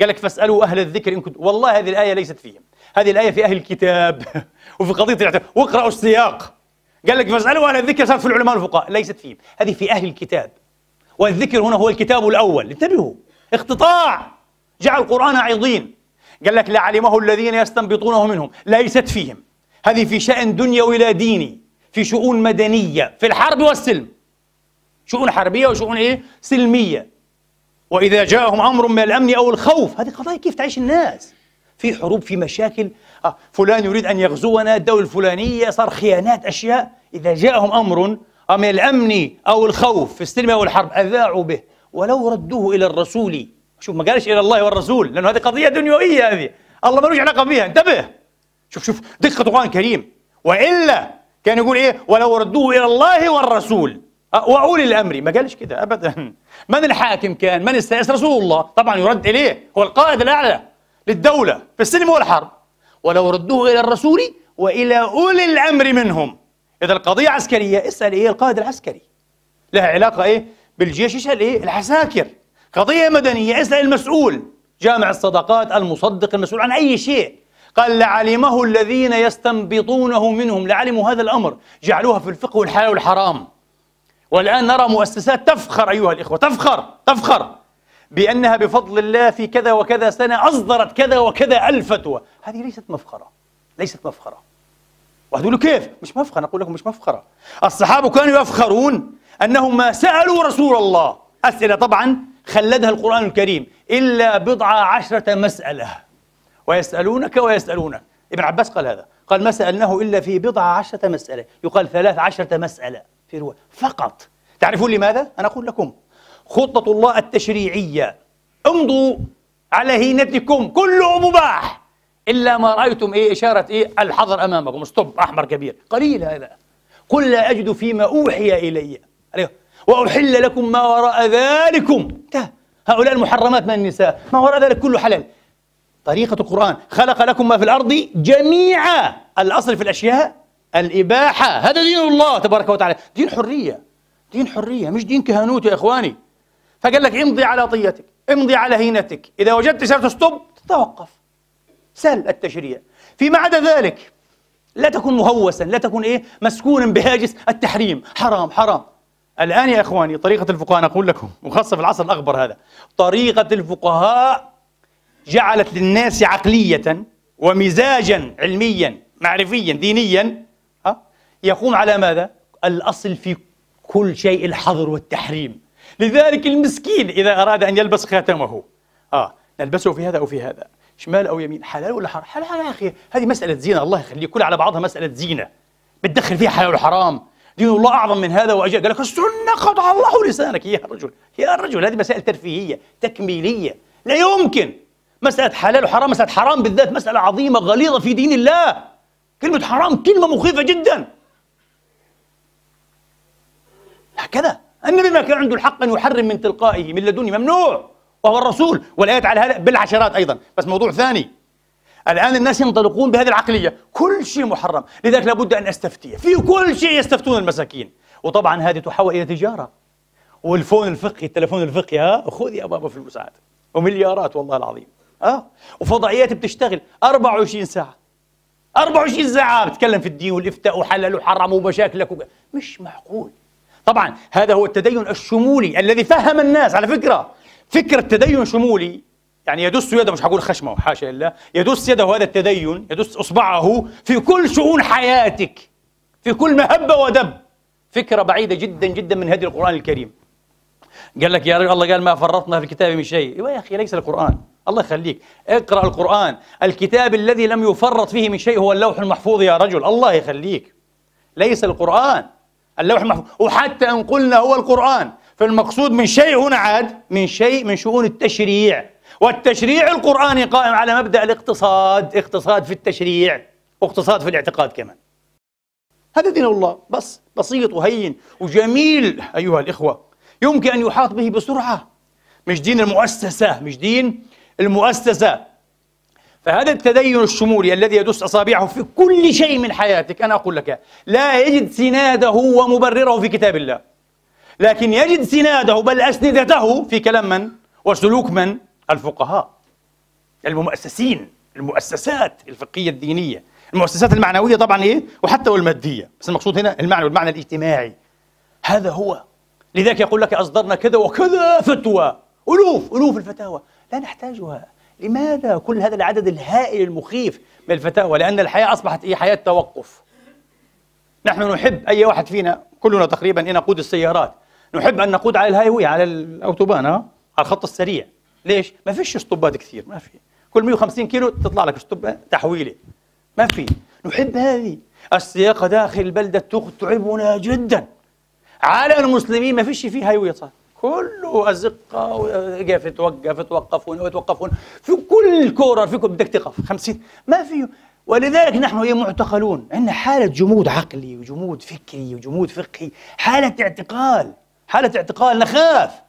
قال لك فاسألوا أهل الذكر إن كنتم والله هذه الآية ليست فيهم هذه الآية في أهل الكتاب وفي قضية الاعتراف واقرأوا السياق قال لك فاسألوا أهل الذكر صارت في العلماء والفقهاء ليست فيهم هذه في أهل الكتاب والذكر هنا هو الكتاب الأول انتبهوا اقتطاع جعل القرآن عظيم قال لك لعلمه الذين يستنبطونه منهم ليست فيهم هذه في شأن دنيوي لا ديني في شؤون مدنية في الحرب والسلم شؤون حربية وشؤون إيه؟ سلمية وإذا جاءهم أمر من الأمن أو الخوف هذه قضايا كيف تعيش الناس في حروب في مشاكل آه فلان يريد أن يغزونا الدولة الفلانية صار خيانات أشياء إذا جاءهم أمر آه، من الأمن أو الخوف في السلم أو الحرب أذاعوا به ولو ردوه إلى الرسول شوف ما قالش إلى الله والرسول لأنه هذه قضية دنيوية هذه الله ملوش علاقة بها انتبه شوف شوف دقة القرآن الكريم وإلا كان يقول إيه ولو ردوه إلى الله والرسول أه، واولي الامر ما قالش كده ابدا من الحاكم كان من السائس رسول الله طبعا يرد اليه هو القائد الاعلى للدوله في السلم والحرب ولو ردوه الى الرسول والى اولي الامر منهم اذا القضيه عسكريه اسال ايه القائد العسكري لها علاقه ايه بالجيش اسال ايه العساكر قضيه مدنيه اسال المسؤول جامع الصدقات المصدق المسؤول عن اي شيء قال لعلمه الذين يستنبطونه منهم لعلموا هذا الامر جعلوها في الفقه والحلال والحرام والآن نرى مؤسسات تفخر أيها الإخوة تفخر تفخر بأنها بفضل الله في كذا وكذا سنة أصدرت كذا وكذا ألف فتوى هذه ليست مفخرة ليست مفخرة له كيف؟ مش مفخرة نقول لكم مش مفخرة الصحابة كانوا يفخرون أنهم ما سألوا رسول الله أسئلة طبعا خلدها القرآن الكريم إلا بضع عشرة مسألة ويسألونك ويسألونك ابن عباس قال هذا قال ما سألناه إلا في بضع عشرة مسألة يقال ثلاث عشرة مسألة في رواية فقط تعرفون لماذا؟ أنا أقول لكم خطة الله التشريعية امضوا على هينتكم كله مباح إلا ما رأيتم إيه إشارة إيه الحظر أمامكم ستوب أحمر كبير قليل هذا قل لا أجد فيما أوحي إلي وأحل لكم ما وراء ذلكم انتهى هؤلاء المحرمات من النساء ما وراء ذلك كله حلال طريقة القرآن خلق لكم ما في الأرض جميعا الأصل في الأشياء الإباحة هذا دين الله تبارك وتعالى دين حرية دين حرية مش دين كهنوت يا إخواني فقال لك امضي على طيتك امضي على هينتك إذا وجدت شرط ستوب تتوقف سهل التشريع فيما عدا ذلك لا تكن مهوسا لا تكن إيه مسكونا بهاجس التحريم حرام حرام الآن يا إخواني طريقة الفقهاء أنا أقول لكم وخاصة في العصر الاكبر هذا طريقة الفقهاء جعلت للناس عقلية ومزاجا علميا معرفيا دينيا يقوم على ماذا؟ الأصل في كل شيء الحظر والتحريم لذلك المسكين إذا أراد أن يلبس خاتمه آه نلبسه في هذا أو في هذا شمال أو يمين حلال ولا حرام حلال يا أخي هذه مسألة زينة الله يخلي كل على بعضها مسألة زينة بتدخل فيها حلال وحرام دين الله أعظم من هذا وأجل قال لك السنة قطع الله لسانك يا رجل يا رجل هذه مسائل ترفيهية تكميلية لا يمكن مسألة حلال وحرام مسألة حرام بالذات مسألة عظيمة غليظة في دين الله كلمة حرام كلمة مخيفة جدا هكذا النبي ما كان عنده الحق أن يحرم من تلقائه من لدنه ممنوع وهو الرسول والآيات على هذا بالعشرات أيضا بس موضوع ثاني الآن الناس ينطلقون بهذه العقلية كل شيء محرم لذلك لابد أن أستفتي في كل شيء يستفتون المساكين وطبعا هذه تحول إلى تجارة والفون الفقهي التلفون الفقهي ها خذ يا بابا في عاد ومليارات والله العظيم اه وفضائيات بتشتغل 24 ساعة 24 ساعة بتكلم في الدين والإفتاء وحلل وحرم ومشاكلك مش معقول طبعا هذا هو التدين الشمولي الذي فهم الناس على فكرة فكرة تدين شمولي يعني يدس يده مش هقول خشمه حاشا لله يدس يده هذا التدين يدس إصبعه في كل شؤون حياتك في كل مهبة ودب فكرة بعيدة جدا جدا من هدي القرآن الكريم قال لك يا رجل الله قال ما فرطنا في الكتاب من شيء إيوه يا أخي ليس القرآن الله يخليك اقرأ القرآن الكتاب الذي لم يفرط فيه من شيء هو اللوح المحفوظ يا رجل الله يخليك ليس القرآن اللوح المحفوظ وحتى إن قلنا هو القرآن فالمقصود من شيء هنا عاد من شيء من شؤون التشريع والتشريع القرآني قائم على مبدأ الاقتصاد اقتصاد في التشريع واقتصاد في الاعتقاد كمان هذا دين الله بس بسيط وهين وجميل أيها الإخوة يمكن أن يحاط به بسرعة مش دين المؤسسة مش دين المؤسسة فهذا التدين الشمولي الذي يدس أصابعه في كل شيء من حياتك أنا أقول لك لا يجد سناده ومبرره في كتاب الله لكن يجد سناده بل أسندته في كلام من؟ وسلوك من؟ الفقهاء المؤسسين المؤسسات الفقهية الدينية المؤسسات المعنوية طبعا إيه؟ وحتى والمادية بس المقصود هنا المعنى والمعنى الاجتماعي هذا هو لذلك يقول لك أصدرنا كذا وكذا فتوى ألوف ألوف الفتاوى لا نحتاجها لماذا كل هذا العدد الهائل المخيف من الفتاوى لأن الحياة أصبحت إيه حياة توقف نحن نحب أي واحد فينا كلنا تقريبا إن نقود السيارات نحب أن نقود على الهاي على الأوتوبان على الخط السريع ليش؟ ما فيش ستوبات كثير ما في كل 150 كيلو تطلع لك ستوب تحويلة ما في نحب هذه السياقة داخل البلدة تعبنا جدا عالم المسلمين ما فيش فيه هاي صار كله ازقه وقف توقف توقفون ويتوقفون في كل كوره فيكم بدك تقف 50 ما في ولذلك نحن معتقلون عندنا حالة جمود عقلي وجمود فكري وجمود فقهي حالة اعتقال حالة اعتقال نخاف